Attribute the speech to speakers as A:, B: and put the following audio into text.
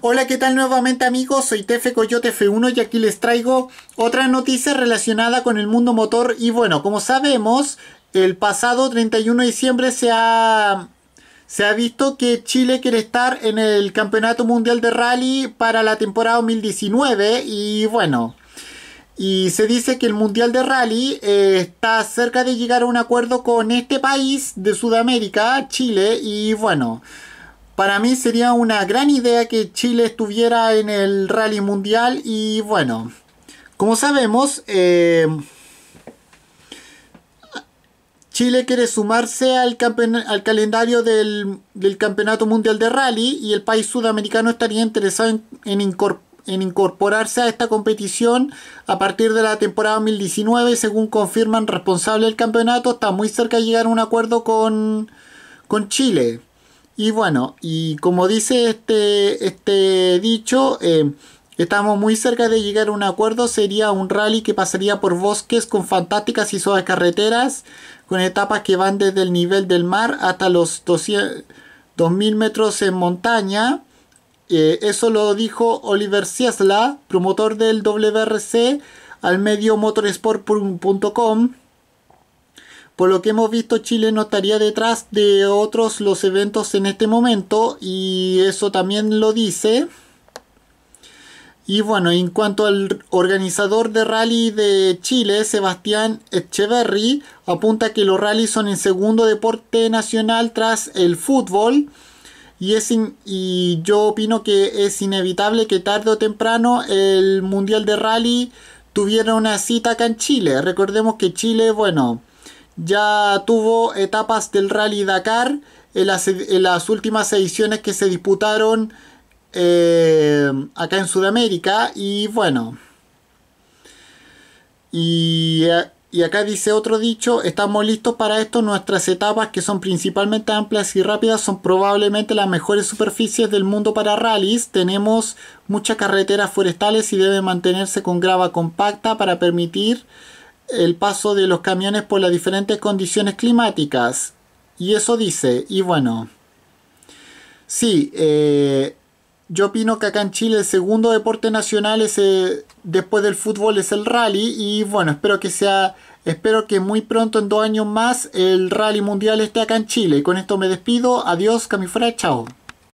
A: Hola, ¿qué tal nuevamente amigos? Soy Tefe Coyote F1 y aquí les traigo otra noticia relacionada con el mundo motor. Y bueno, como sabemos, el pasado 31 de diciembre se ha, se ha visto que Chile quiere estar en el Campeonato Mundial de Rally para la temporada 2019 y bueno... Y se dice que el Mundial de Rally eh, está cerca de llegar a un acuerdo con este país de Sudamérica, Chile, y bueno, para mí sería una gran idea que Chile estuviera en el rally mundial y bueno, como sabemos, eh, Chile quiere sumarse al, calendario del, Campeonato Mundial de Rally y el país sudamericano estaría interesado en, incorporarse a esta competición a partir de la temporada 2019 según confirman responsables del campeonato está muy cerca de llegar a un acuerdo con Chile. Y bueno, y como dice este, este dicho, eh, estamos muy cerca de llegar a un acuerdo. Sería un rally que pasaría por bosques con fantásticas y suaves carreteras, con etapas que van desde el nivel del mar hasta los 2000 metros en montaña. Eh, eso lo dijo Oliver Ciesla, promotor del WRC, al medio motorsport.com. Por lo que hemos visto, Chile no estaría detrás de otros los eventos en este momento y eso también lo dice. Y bueno, en cuanto al organizador de rally de Chile, Sebastián Echeverry, apunta que los rallies son el segundo deporte nacional tras el fútbol. Y, es y yo opino que es inevitable que tarde o temprano el Mundial de Rally tuviera una cita acá en Chile. Recordemos que Chile, bueno, ya tuvo etapas del Rally Dakar en las, últimas ediciones que se disputaron eh, acá en Sudamérica y bueno y, y, acá dice otro dicho estamos listos para esto nuestras etapas que son principalmente amplias y rápidas son probablemente las mejores superficies del mundo para rallies tenemos muchas carreteras forestales y deben mantenerse con grava compacta para permitir el paso de los camiones por las diferentes condiciones climáticas. Y eso dice, y bueno, sí, eh, yo opino que acá en Chile el segundo deporte nacional es, eh, después del fútbol es el rally y bueno, espero que sea, espero que muy pronto en dos años más el rally mundial esté acá en Chile. Y con esto me despido, adiós Camifra, chao.